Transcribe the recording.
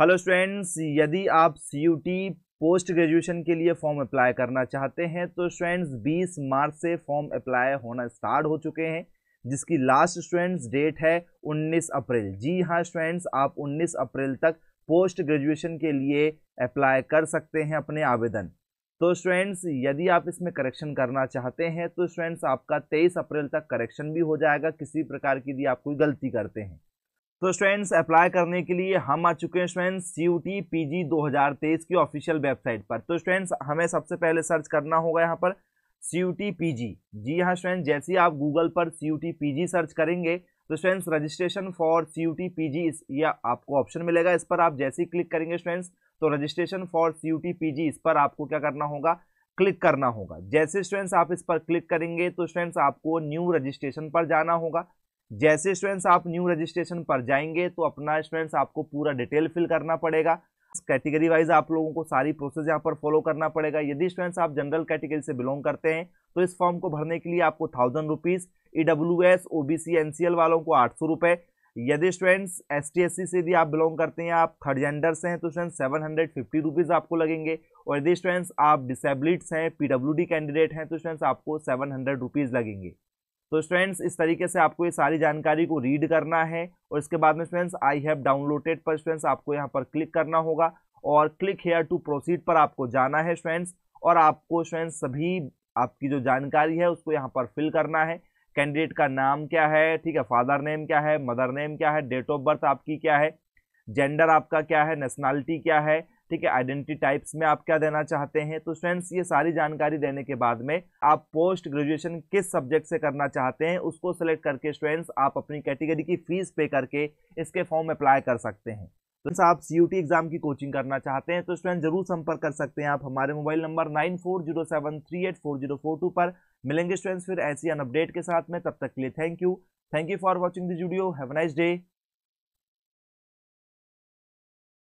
hello students यदि आप सी post graduation के लिए फॉर्म अप्लाई करना चाहते हैं तो स्टूडेंट्स 20 मार्च से फॉर्म अप्लाई होना स्टार्ट हो चुके हैं जिसकी लास्ट स्टूडेंट्स डेट है 19 अप्रैल जी हाँ स्टूडेंट्स आप 19 अप्रैल तक पोस्ट ग्रेजुएशन के लिए अप्लाई कर सकते हैं अपने आवेदन तो स्टूडेंट्स यदि आप इसमें करेक्शन करना चाहते हैं तो स्टूडेंट्स आपका 23 अप्रैल तक करेक्शन भी हो जाएगा किसी प्रकार की यदि आप कोई गलती करते हैं तो स्टूडेंट्स अप्लाई करने के लिए हम आ चुके हैं students C U T P G दो हज़ार तेईस की ऑफिशियल वेबसाइट पर तो स्टूडेंट्स हमें सबसे पहले सर्च करना होगा यहाँ पर C U T P G जी हाँ स्टूडेंट्स जैसे ही आप गूगल पर C U T P G search करेंगे तो students registration for C U T P G इस या आपको ऑप्शन मिलेगा इस पर आप जैसे ही क्लिक करेंगे स्टूडेंट्स तो registration for C U T P G इस पर आपको क्या करना होगा क्लिक करना होगा जैसे स्टूडेंट्स आप इस पर क्लिक करेंगे तो स्टूडेंट्स आपको न्यू रजिस्ट्रेशन पर जाना होगा जैसे स्टूडेंट्स आप न्यू रजिस्ट्रेशन पर जाएंगे तो अपना स्टूडेंट्स आपको पूरा डिटेल फिल करना पड़ेगा कैटेगरी वाइज आप लोगों को सारी प्रोसेस यहाँ पर फॉलो करना पड़ेगा यदि स्टूडेंट्स आप जनरल कैटेगरी से बिलोंग करते हैं तो इस फॉर्म को भरने के लिए आपको thousand rupees E W S O B C N C L वालों को आठ सौ रुपए यदि students S T S C से भी आप बिलोंग करते हैं आप थर्ड जेंडर से हैं तो students seven hundred fifty rupees आपको लगेंगे और यदि स्टूडेंट्स आप डिसेबलिट्स हैं पी डब्ल्यू डी कैंडिडेट हैं तो स्टूडेंट्स आपको सेवन हंड्रेड रुपीज़ लगेंगे तो स्टूडेंट्स इस तरीके से आपको ये सारी जानकारी को रीड करना है और इसके बाद में स्टूडेंट्स आई हैव डाउनलोडेड पर स्टूडेंट्स आपको यहाँ पर क्लिक करना होगा और क्लिक हेयर टू प्रोसीड पर आपको जाना है स्टूडेंट्स और आपको स्टूडेंट्स सभी आपकी जो जानकारी है उसको यहाँ पर फिल करना है कैंडिडेट का नाम क्या है ठीक है फादर नेम क्या है मदर नेम क्या है डेट ऑफ बर्थ आपकी क्या है जेंडर आपका क्या है नेशनैलिटी क्या है ठीक है आइडेंटिटी टाइप्स में आप क्या देना चाहते हैं तो स्टूडेंट्स ये सारी जानकारी देने के बाद में आप पोस्ट ग्रेजुएशन किस सब्जेक्ट से करना चाहते हैं उसको सेलेक्ट करके स्टूडेंट्स आप अपनी कैटेगरी की फीस पे करके इसके फॉर्म अप्लाई कर सकते हैं फ्रेंड्स तो आप सी यू टी एग्जाम की कोचिंग करना चाहते हैं तो स्टूडेंट जरूर संपर्क कर सकते हैं आप हमारे mobile number nine four zero seven three eight four zero four two पर मिलेंगे स्टूडेंट्स फिर ऐसी अन अपडेट के साथ में तब तक के लिए thank you thank you for watching this video have nice day